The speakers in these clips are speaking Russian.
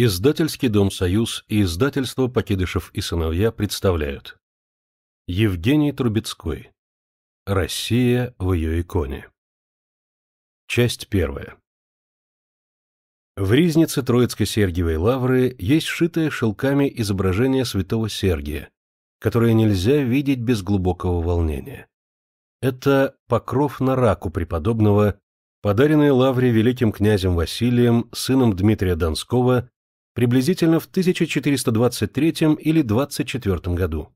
Издательский дом «Союз» и издательство «Покидышев и сыновья» представляют. Евгений Трубецкой. Россия в ее иконе. Часть первая. В ризнице Троицкой Сергиевой лавры есть шитое шелками изображение святого Сергия, которое нельзя видеть без глубокого волнения. Это покров на раку преподобного, подаренный лавре великим князем Василием, сыном Дмитрия Донского, приблизительно в 1423 или 24 году.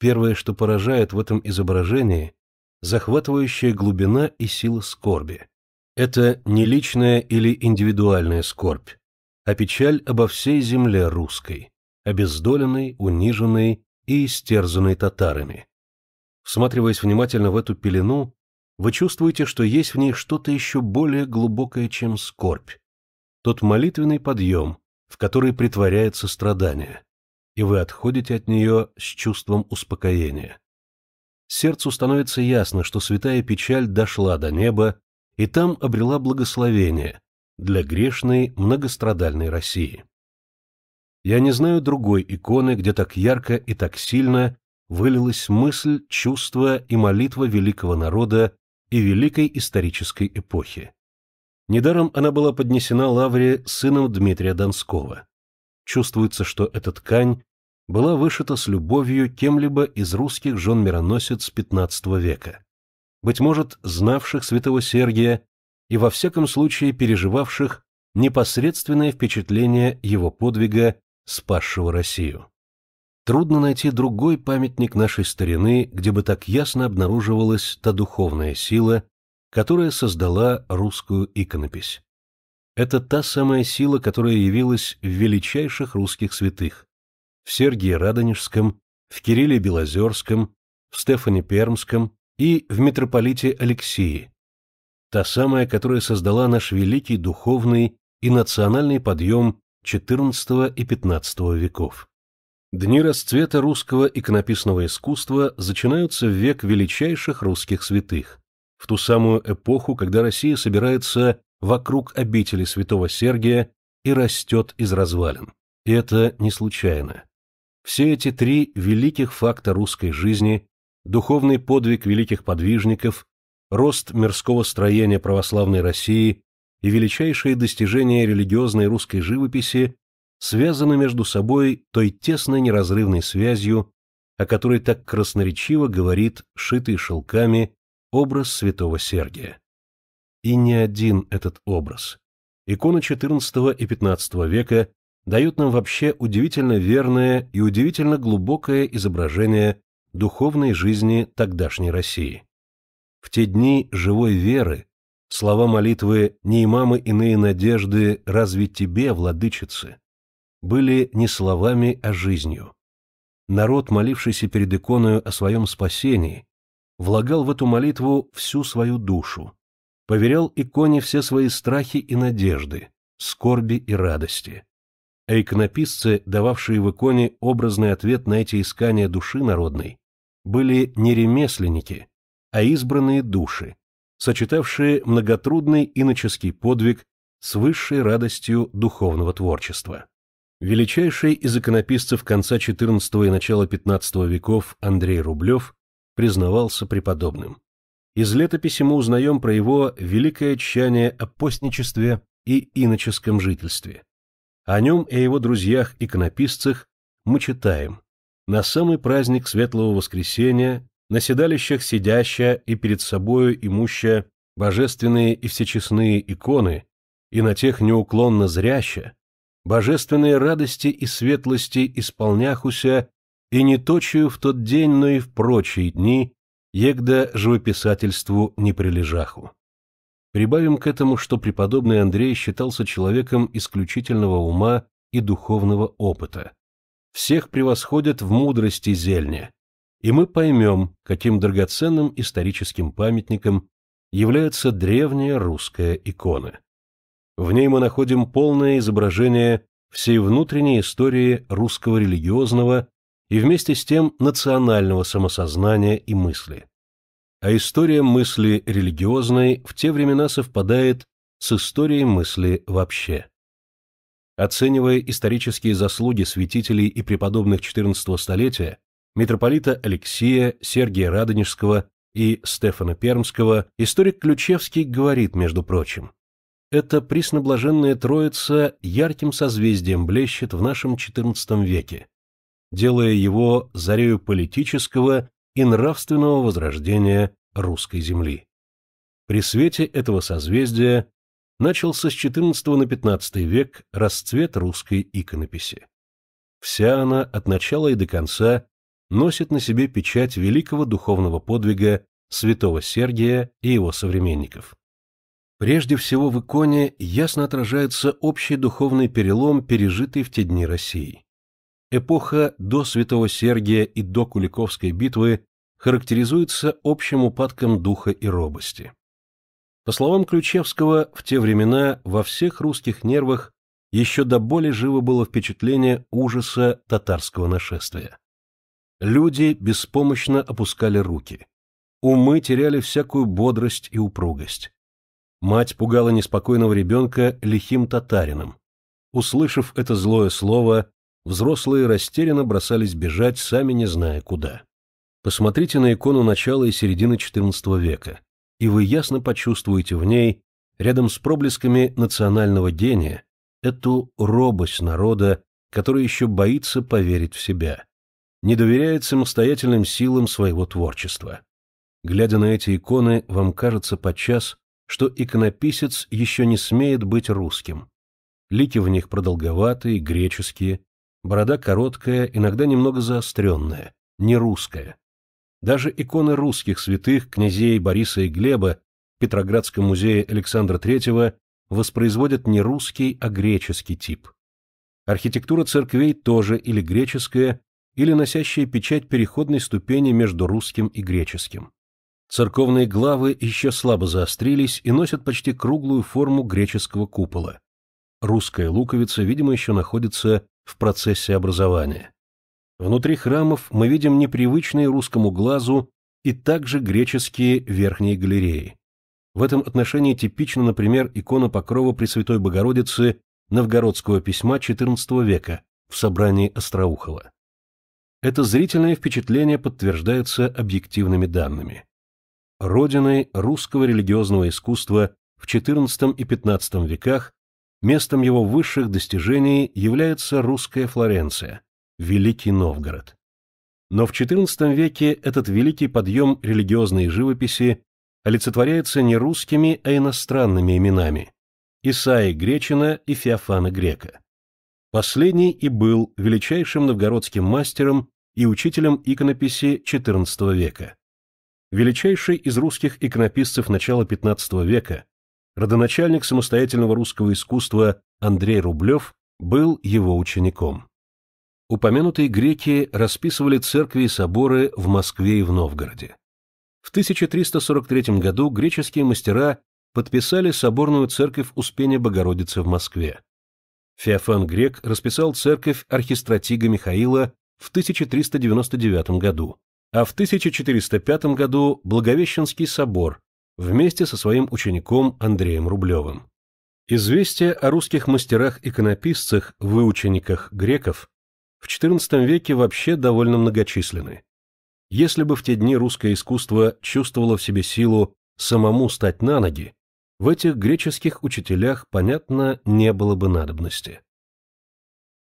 Первое, что поражает в этом изображении, захватывающая глубина и сила скорби. Это не личная или индивидуальная скорбь, а печаль обо всей земле русской, обездоленной, униженной и истерзанной татарами. Всматриваясь внимательно в эту пелену, вы чувствуете, что есть в ней что-то еще более глубокое, чем скорбь. Тот молитвенный подъем, в которой притворяется страдание, и вы отходите от нее с чувством успокоения. Сердцу становится ясно, что святая печаль дошла до неба и там обрела благословение для грешной многострадальной России. Я не знаю другой иконы, где так ярко и так сильно вылилась мысль, чувство и молитва великого народа и великой исторической эпохи. Недаром она была поднесена лавре сыном Дмитрия Донского. Чувствуется, что эта ткань была вышита с любовью кем-либо из русских жен-мироносец XV века, быть может, знавших святого Сергия и во всяком случае переживавших непосредственное впечатление его подвига, спасшего Россию. Трудно найти другой памятник нашей старины, где бы так ясно обнаруживалась та духовная сила, которая создала русскую иконопись. Это та самая сила, которая явилась в величайших русских святых – в Сергии Радонежском, в Кирилле Белозерском, в Стефане Пермском и в митрополите Алексии. Та самая, которая создала наш великий духовный и национальный подъем XIV и XV веков. Дни расцвета русского иконописного искусства начинаются в век величайших русских святых в ту самую эпоху, когда Россия собирается вокруг обители святого Сергия и растет из развалин. И это не случайно. Все эти три великих факта русской жизни – духовный подвиг великих подвижников, рост мирского строения православной России и величайшие достижения религиозной русской живописи – связаны между собой той тесной неразрывной связью, о которой так красноречиво говорит шитый шелками образ святого Сергия. И не один этот образ. Икона XIV и XV века дает нам вообще удивительно верное и удивительно глубокое изображение духовной жизни тогдашней России. В те дни живой веры слова молитвы «Не имамы иные надежды, разве тебе, владычицы?» были не словами, а жизнью. Народ, молившийся перед иконою о своем спасении, влагал в эту молитву всю свою душу, поверял иконе все свои страхи и надежды, скорби и радости. А иконописцы, дававшие в иконе образный ответ на эти искания души народной, были не ремесленники, а избранные души, сочетавшие многотрудный иноческий подвиг с высшей радостью духовного творчества. Величайший из иконописцев конца XIV и начала XV веков Андрей Рублев признавался преподобным. Из летописи мы узнаем про его великое тщание о постничестве и иноческом жительстве. О нем и о его друзьях-иконописцах мы читаем. На самый праздник Светлого Воскресения, на седалищах сидящая и перед собою имущая божественные и всечестные иконы, и на тех неуклонно зряща, божественные радости и светлости исполняхуся и не точию в тот день, но и в прочие дни, егда живописательству не прилежаху. Прибавим к этому, что преподобный Андрей считался человеком исключительного ума и духовного опыта. Всех превосходят в мудрости зельня, и мы поймем, каким драгоценным историческим памятником является древняя русская икона. В ней мы находим полное изображение всей внутренней истории русского религиозного и вместе с тем национального самосознания и мысли. А история мысли религиозной в те времена совпадает с историей мысли вообще. Оценивая исторические заслуги святителей и преподобных XIV столетия, митрополита Алексия, Сергия Радонежского и Стефана Пермского, историк Ключевский говорит, между прочим, «Эта пресноблаженная троица ярким созвездием блещет в нашем XIV веке, делая его зарею политического и нравственного возрождения русской земли. При свете этого созвездия начался с XIV на XV век расцвет русской иконописи. Вся она от начала и до конца носит на себе печать великого духовного подвига святого Сергия и его современников. Прежде всего в иконе ясно отражается общий духовный перелом, пережитый в те дни России. Эпоха до Святого Сергия и до Куликовской битвы характеризуется общим упадком духа и робости. По словам Ключевского, в те времена во всех русских нервах еще до боли живо было впечатление ужаса татарского нашествия. Люди беспомощно опускали руки. Умы теряли всякую бодрость и упругость. Мать пугала неспокойного ребенка лихим татарином. Услышав это злое слово, взрослые растерянно бросались бежать, сами не зная куда. Посмотрите на икону начала и середины XIV века, и вы ясно почувствуете в ней, рядом с проблесками национального гения, эту робость народа, который еще боится поверить в себя, не доверяет самостоятельным силам своего творчества. Глядя на эти иконы, вам кажется подчас, что иконописец еще не смеет быть русским. Лики в них продолговатые, греческие, Борода короткая, иногда немного заостренная, не русская. Даже иконы русских святых, князей Бориса и Глеба, в Петроградском музее Александра III воспроизводят не русский, а греческий тип. Архитектура церквей тоже или греческая, или носящая печать переходной ступени между русским и греческим. Церковные главы еще слабо заострились и носят почти круглую форму греческого купола. Русская луковица, видимо, еще находится в процессе образования. Внутри храмов мы видим непривычные русскому глазу и также греческие верхние галереи. В этом отношении типична, например, икона покрова Пресвятой Богородицы новгородского письма XIV века в собрании Остроухова. Это зрительное впечатление подтверждается объективными данными. Родиной русского религиозного искусства в XIV и XV веках Местом его высших достижений является русская Флоренция, Великий Новгород. Но в XIV веке этот великий подъем религиозной живописи олицетворяется не русскими, а иностранными именами – Исаи Гречина и Феофана Грека. Последний и был величайшим новгородским мастером и учителем иконописи XIV века. Величайший из русских иконописцев начала XV века, родоначальник самостоятельного русского искусства Андрей Рублев был его учеником. Упомянутые греки расписывали церкви и соборы в Москве и в Новгороде. В 1343 году греческие мастера подписали соборную церковь Успения Богородицы в Москве. Феофан Грек расписал церковь архистратига Михаила в 1399 году, а в 1405 году Благовещенский собор вместе со своим учеником Андреем Рублевым. Известие о русских мастерах-иконописцах, выучениках греков, в XIV веке вообще довольно многочисленны. Если бы в те дни русское искусство чувствовало в себе силу самому стать на ноги, в этих греческих учителях, понятно, не было бы надобности.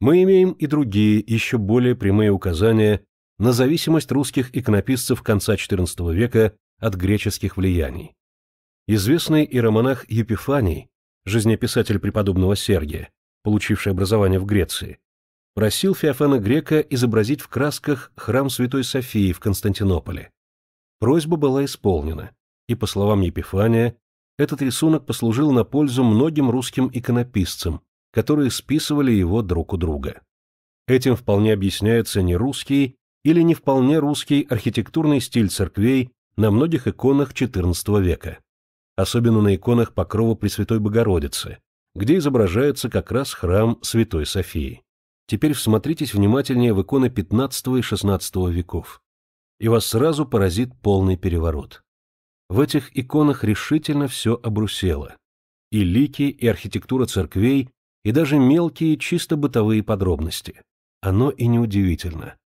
Мы имеем и другие, еще более прямые указания на зависимость русских иконописцев конца XIV века от греческих влияний. Известный иеромонах Епифаний, жизнеписатель преподобного Сергия, получивший образование в Греции, просил Феофана Грека изобразить в красках храм Святой Софии в Константинополе. Просьба была исполнена, и, по словам Епифания, этот рисунок послужил на пользу многим русским иконописцам, которые списывали его друг у друга. Этим вполне объясняется не русский или не вполне русский архитектурный стиль церквей на многих иконах XIV века особенно на иконах покрова Пресвятой Богородицы, где изображается как раз храм Святой Софии. Теперь всмотритесь внимательнее в иконы XV и XVI веков. И вас сразу поразит полный переворот. В этих иконах решительно все обрусело. И лики, и архитектура церквей, и даже мелкие чисто бытовые подробности. Оно и неудивительно.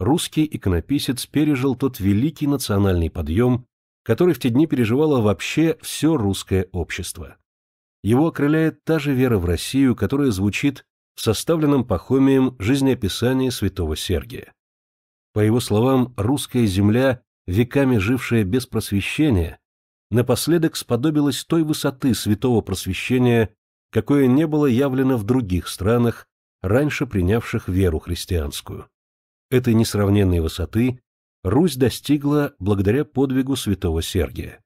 Русский иконописец пережил тот великий национальный подъем, который в те дни переживало вообще все русское общество. Его окрыляет та же вера в Россию, которая звучит в составленном Пахомием жизнеописании святого Сергия. По его словам, русская земля, веками жившая без просвещения, напоследок сподобилась той высоты святого просвещения, какое не было явлено в других странах, раньше принявших веру христианскую. Этой несравненной высоты Русь достигла благодаря подвигу святого Сергия.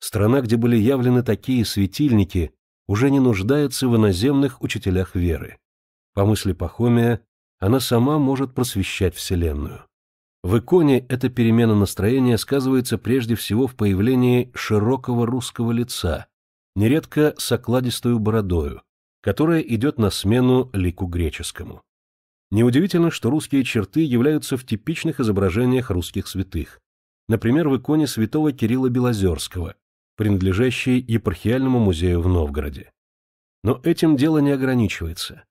Страна, где были явлены такие светильники, уже не нуждается в иноземных учителях веры. По мысли Пахомия, она сама может просвещать Вселенную. В иконе эта перемена настроения сказывается прежде всего в появлении широкого русского лица, нередко с окладистую бородою, которая идет на смену лику греческому. Неудивительно, что русские черты являются в типичных изображениях русских святых. Например, в иконе святого Кирилла Белозерского, принадлежащей епархиальному музею в Новгороде. Но этим дело не ограничивается.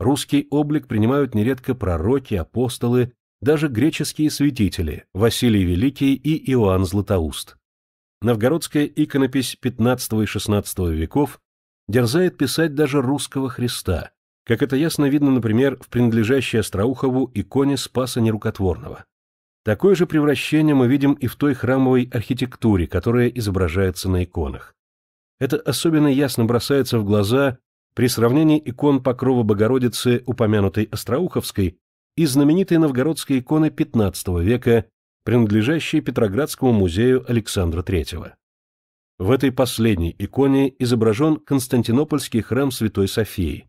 Русский облик принимают нередко пророки, апостолы, даже греческие святители Василий Великий и Иоанн Златоуст. Новгородская иконопись XV и XVI веков дерзает писать даже русского Христа, как это ясно видно, например, в принадлежащей Остроухову иконе Спаса Нерукотворного. Такое же превращение мы видим и в той храмовой архитектуре, которая изображается на иконах. Это особенно ясно бросается в глаза при сравнении икон Покрова Богородицы, упомянутой Остроуховской, и знаменитой новгородской иконы XV века, принадлежащей Петроградскому музею Александра III. В этой последней иконе изображен Константинопольский храм Святой Софии,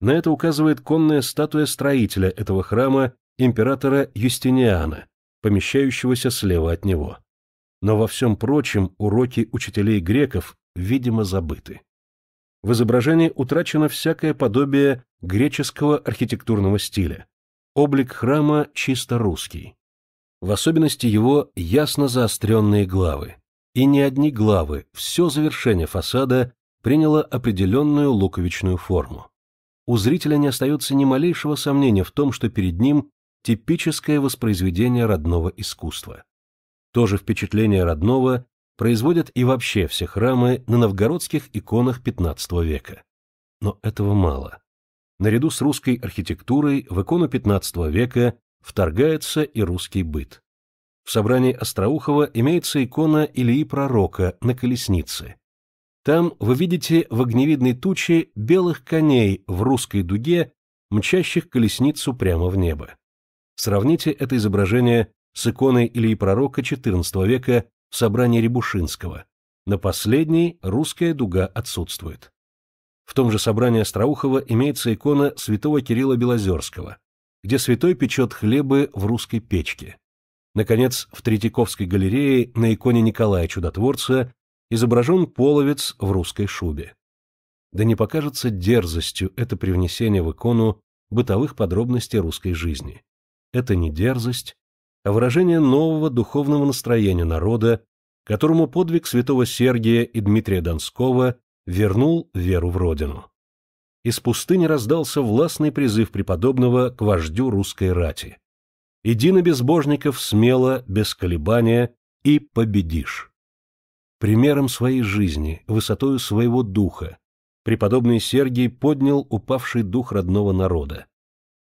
на это указывает конная статуя строителя этого храма, императора Юстиниана, помещающегося слева от него. Но во всем прочем уроки учителей греков, видимо, забыты. В изображении утрачено всякое подобие греческого архитектурного стиля. Облик храма чисто русский. В особенности его ясно заостренные главы. И не одни главы, все завершение фасада приняло определенную луковичную форму у зрителя не остается ни малейшего сомнения в том, что перед ним типическое воспроизведение родного искусства. То же впечатление родного производят и вообще все храмы на новгородских иконах XV века. Но этого мало. Наряду с русской архитектурой в икону XV века вторгается и русский быт. В собрании Остроухова имеется икона Ильи Пророка на колеснице, там вы видите в огневидной туче белых коней в русской дуге, мчащих колесницу прямо в небо. Сравните это изображение с иконой Ильи Пророка XIV века в собрании Рябушинского. На последней русская дуга отсутствует. В том же собрании Остроухова имеется икона святого Кирилла Белозерского, где святой печет хлебы в русской печке. Наконец, в Третьяковской галерее на иконе Николая Чудотворца изображен половец в русской шубе. Да не покажется дерзостью это привнесение в икону бытовых подробностей русской жизни. Это не дерзость, а выражение нового духовного настроения народа, которому подвиг святого Сергия и Дмитрия Донского вернул веру в родину. Из пустыни раздался властный призыв преподобного к вождю русской рати. «Иди на безбожников смело, без колебания, и победишь». Примером своей жизни, высотою своего духа, преподобный Сергий поднял упавший дух родного народа.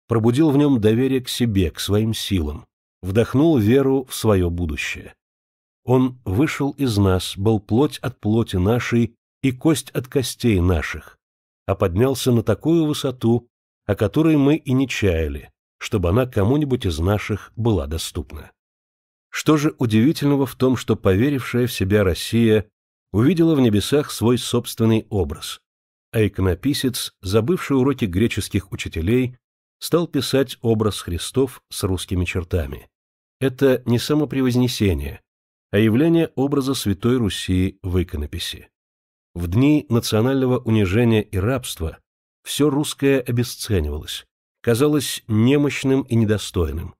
Пробудил в нем доверие к себе, к своим силам, вдохнул веру в свое будущее. Он вышел из нас, был плоть от плоти нашей и кость от костей наших, а поднялся на такую высоту, о которой мы и не чаяли, чтобы она кому-нибудь из наших была доступна. Что же удивительного в том, что поверившая в себя Россия увидела в небесах свой собственный образ, а иконописец, забывший уроки греческих учителей, стал писать образ Христов с русскими чертами. Это не само превознесение, а явление образа Святой Руси в иконописи. В дни национального унижения и рабства все русское обесценивалось, казалось немощным и недостойным,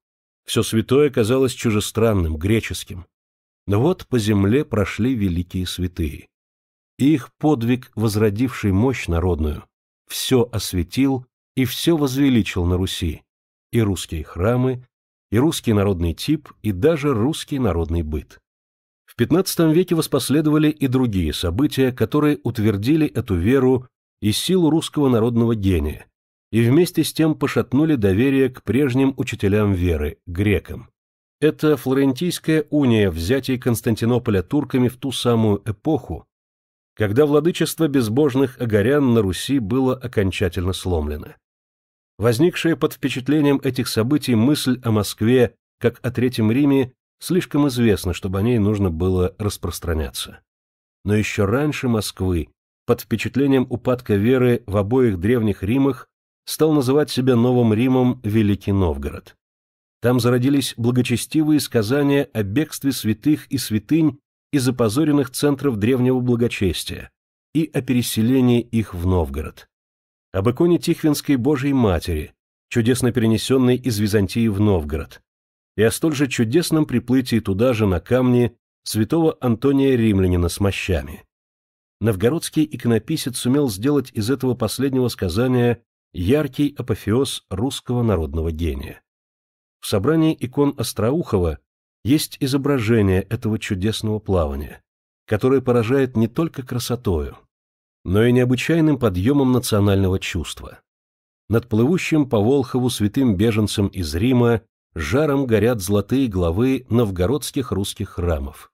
все святое казалось чужестранным, греческим. Но вот по земле прошли великие святые. И их подвиг, возродивший мощь народную, все осветил и все возвеличил на Руси. И русские храмы, и русский народный тип, и даже русский народный быт. В XV веке воспоследовали и другие события, которые утвердили эту веру и силу русского народного гения, и вместе с тем пошатнули доверие к прежним учителям веры, грекам. Эта флорентийская уния взятия Константинополя турками в ту самую эпоху, когда владычество безбожных огорян на Руси было окончательно сломлено. Возникшая под впечатлением этих событий мысль о Москве, как о Третьем Риме, слишком известна, чтобы о ней нужно было распространяться. Но еще раньше Москвы, под впечатлением упадка веры в обоих древних Римах, стал называть себя Новым Римом Великий Новгород. Там зародились благочестивые сказания о бегстве святых и святынь из опозоренных центров древнего благочестия и о переселении их в Новгород. Об иконе Тихвинской Божьей Матери, чудесно перенесенной из Византии в Новгород, и о столь же чудесном приплытии туда же на камне святого Антония Римлянина с мощами. Новгородский иконописец сумел сделать из этого последнего сказания яркий апофеоз русского народного гения. В собрании икон Остроухова есть изображение этого чудесного плавания, которое поражает не только красотою, но и необычайным подъемом национального чувства. Над плывущим по Волхову святым беженцем из Рима жаром горят золотые главы новгородских русских храмов.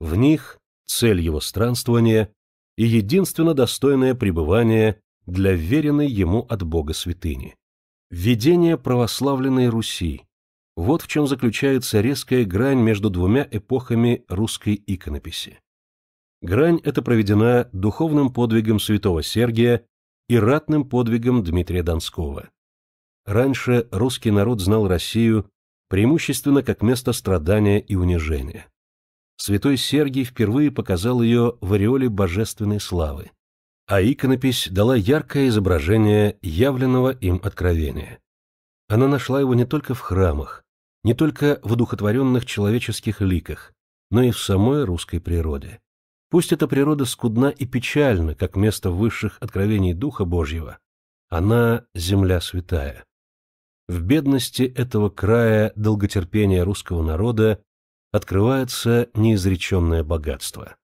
В них цель его странствования и единственно достойное пребывание для веренной ему от Бога святыни. Видение православленной Руси. Вот в чем заключается резкая грань между двумя эпохами русской иконописи. Грань эта проведена духовным подвигом святого Сергия и ратным подвигом Дмитрия Донского. Раньше русский народ знал Россию преимущественно как место страдания и унижения. Святой Сергий впервые показал ее в ореоле божественной славы а иконопись дала яркое изображение явленного им откровения. Она нашла его не только в храмах, не только в одухотворенных человеческих ликах, но и в самой русской природе. Пусть эта природа скудна и печальна, как место высших откровений Духа Божьего, она — земля святая. В бедности этого края долготерпения русского народа открывается неизреченное богатство.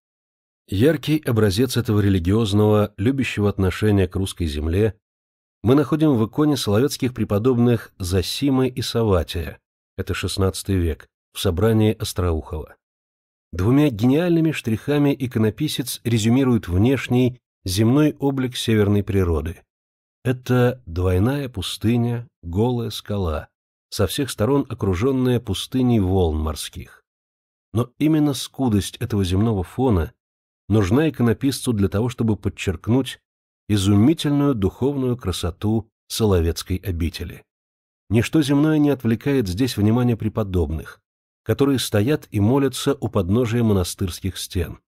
Яркий образец этого религиозного, любящего отношения к русской земле мы находим в иконе соловецких преподобных Засимы и Саватия, это XVI век, в собрании Остроухова. Двумя гениальными штрихами иконописец резюмирует внешний, земной облик северной природы. Это двойная пустыня, голая скала, со всех сторон окруженная пустыней волн морских. Но именно скудость этого земного фона нужна иконописцу для того, чтобы подчеркнуть изумительную духовную красоту Соловецкой обители. Ничто земное не отвлекает здесь внимание преподобных, которые стоят и молятся у подножия монастырских стен.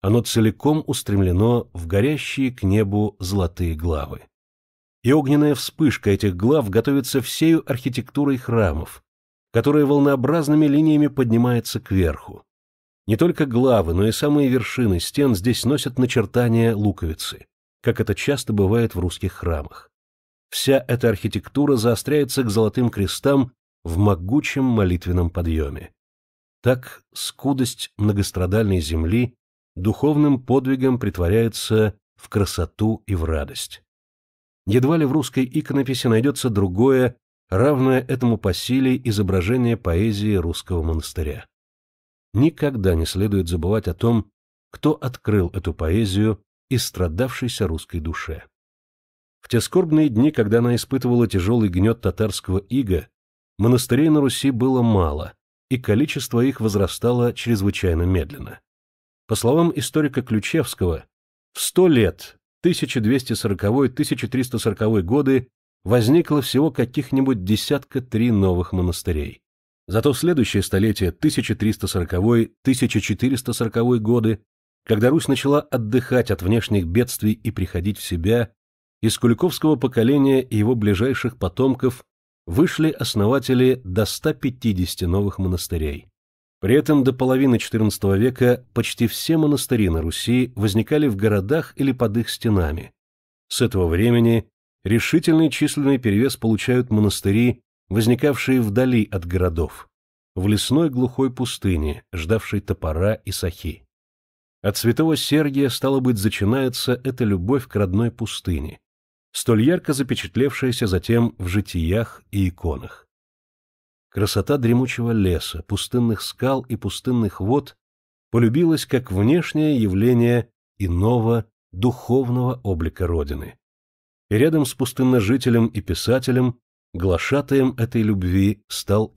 Оно целиком устремлено в горящие к небу золотые главы. И огненная вспышка этих глав готовится всею архитектурой храмов, которая волнообразными линиями поднимается кверху. Не только главы, но и самые вершины стен здесь носят начертания луковицы, как это часто бывает в русских храмах. Вся эта архитектура заостряется к золотым крестам в могучем молитвенном подъеме. Так скудость многострадальной земли духовным подвигом притворяется в красоту и в радость. Едва ли в русской иконописи найдется другое, равное этому по силе изображение поэзии русского монастыря никогда не следует забывать о том, кто открыл эту поэзию и страдавшейся русской душе. В те скорбные дни, когда она испытывала тяжелый гнет татарского ига, монастырей на Руси было мало, и количество их возрастало чрезвычайно медленно. По словам историка Ключевского, в сто лет, 1240-1340 годы, возникло всего каких-нибудь десятка три новых монастырей. Зато следующее столетие, 1340-1440 годы, когда Русь начала отдыхать от внешних бедствий и приходить в себя, из Куликовского поколения и его ближайших потомков вышли основатели до 150 новых монастырей. При этом до половины XIV века почти все монастыри на Руси возникали в городах или под их стенами. С этого времени решительный численный перевес получают монастыри возникавшие вдали от городов, в лесной глухой пустыне, ждавшей топора и сахи. От святого Сергия, стало быть, зачинается эта любовь к родной пустыне, столь ярко запечатлевшаяся затем в житиях и иконах. Красота дремучего леса, пустынных скал и пустынных вод полюбилась как внешнее явление иного духовного облика Родины. И рядом с пустынножителем и писателем Глашатаем этой любви стал